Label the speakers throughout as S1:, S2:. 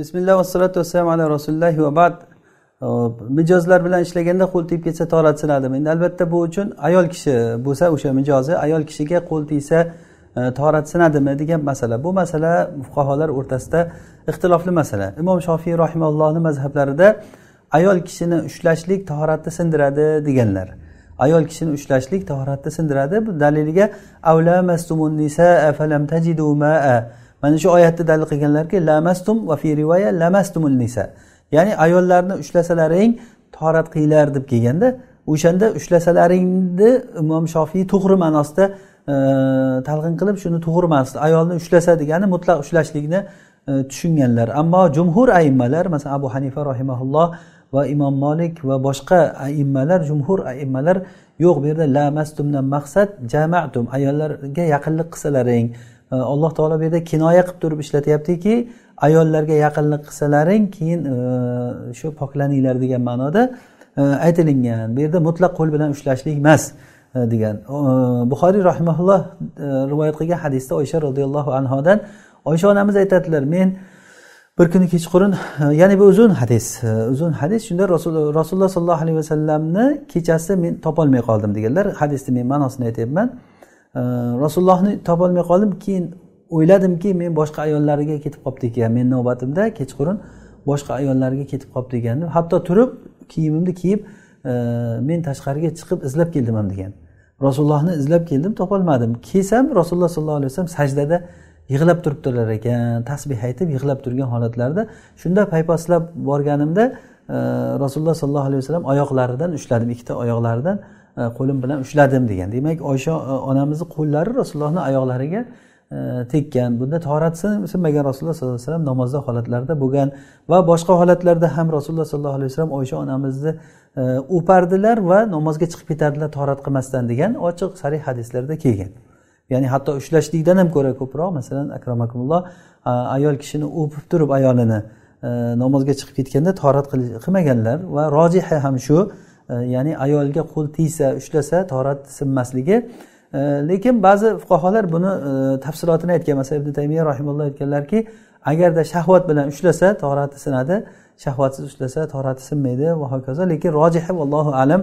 S1: bismillah vassalatu vassalam ala rasulillah va bad mijozlar bilan ishlaganda qo'l tegib ketsa torat sinadimi endi albatta bu uchun ayol kishi bo'lsa o'sha mijozi ayol kishiga qo'l tegsa e, torat sinadimi degan masala bu masala fuqarolar o'rtasida ixtilofli masala imom shofiy rahimallohni mazhablarida ayol kishini ushlashlik tahoratni sindiradi deganlar ayol kishini ushlashlik tahoratni sindiradi bu daliliga avla nisa falam tajidu maa mana shu oyatda dalil qilganlarki lamastum va fi rivoya lamastumul nisa ya'ni ayollarni ushlasalaring torat qilinglar deb kelganda o'shanda ushlasalaringni imom shofiy to'g'ri ma'nosida e, talqin qilib shuni to'g'ri ma'nosida ayolni ushlasa degani mutlaq ushlashlikni e, tushunganlar ammo jumhur aimmalar masalan abu hanifa rahimaulloh va imom molik va boshqa aimmalar jumhur aimmalar yo'q bu yerda lamastumdan maqsad jamatum ayollarga yaqinlik qilsalaring alloh taolo bu yerda kinoya qilib turib ishlatyaptiki ayollarga yaqinlik qilsalaring keyin shu poklaninglar degan ma'noda aytilingan bu yerda mutlaq qo'l bilan ushlashlik emas degan buxoriy rahimaulloh rivoyat qilgan hadisda oysha roziyallohu anhodan oysha onamiz aytadilar men bir kuni kechqurun ya'ni bu uzun hadis uzun hadis shunda rasululloh sollallohu alayhi vasallamni kechasi men topolmay qoldim deganlar hadisni men ma'nosini aytyapman rasulullohni topolmay qoldim keyin o'yladimki men boshqa ayollarga ketib qolibdi ekan meni navbatimda kechqurun boshqa ayollarga ketib qolibdi ekan hatto turib kiyimimni kiyib e, men tashqariga chiqib izlab keldim ham degan rasulullohni izlab keldim topolmadim kelsam rasululloh sollallohu alayhi vasallam sajdada yig'lab turibdilar ekan tasbeh aytib yig'lab turgan holatlarida shunda paypaslab borganimda e, rasululloh sollallohu alayhi vasallam oyoqlaridan ushladim ikkita oyoqlaridan E, qo'lim bilan ushladim degan demak oysha e, onamizni qo'llari rasulullohni oyoqlariga e, tekkan bunda toratsin sinmagan rasululloh sollallohu alayhi vasallam namozda holatlarida bo'lgan va boshqa holatlarda ham rasululloh sollallohu alayhi vasallam oysha onamizni o'pardilar va namozga chiqib ketardilar torat qilmasdan degan ochiq sarih hadislarda kelgan ya'ni hatto ushlashlikdan ham ko'ra ko'proq masalan akromakumulloh ayol kishini o'pib turib ayolini namozga chiqib ketganda torat qilmaganlar va rojihi ham shu E, ya'ni ayolga qo'l tegsa ushlasa torat sinmasligi e, lekin ba'zi fuqarolar buni e, tafsilotini aytgan masalan ibn taymiya rahimulloh aytganlarki agarda shahvat bilan ushlasa torati sinadi shahvatsiz ushlasa torati sinmaydi va hokazo lekin rojihi allohu alam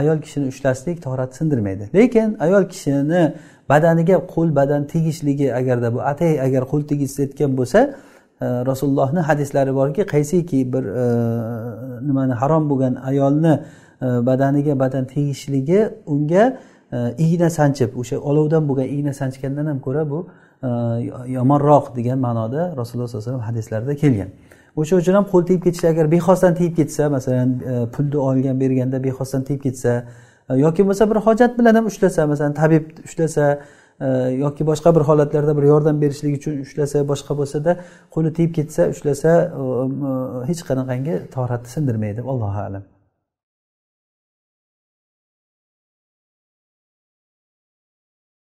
S1: ayol kishini ushlashlik torat sindirmaydi lekin ayol kishini badaniga qo'l badan tegishligi agarda bu atay agar qo'l tegizayotgan bo'lsa E, rasulullohni hadislari borki qaysiki bir e, nimani harom bo'lgan ayolni e, badaniga badan tegishligi unga igna sanchib o'sha olovdan bo'lgan igna sanchgandan ham ko'ra bu yomonroq degan ma'noda rasululloh sollallohu alayhi vasallam hadislarida kelgan o'sha uchun ham qo'l tegib ketishi agar bexosdan tegib ketsa masalan pulni olgan berganda bexosdan tegib ketsa yoki bo'lmasa bir hojat bilan ham ushlasa masalan tabib ushlasa yoki boshqa bir holatlarda bir yordam berishlik uchun ushlasa boshqa bo'lsada qo'li tegib ketsa ushlasa um, um, hech qanaqangi toratni sindirmaydi allohu alam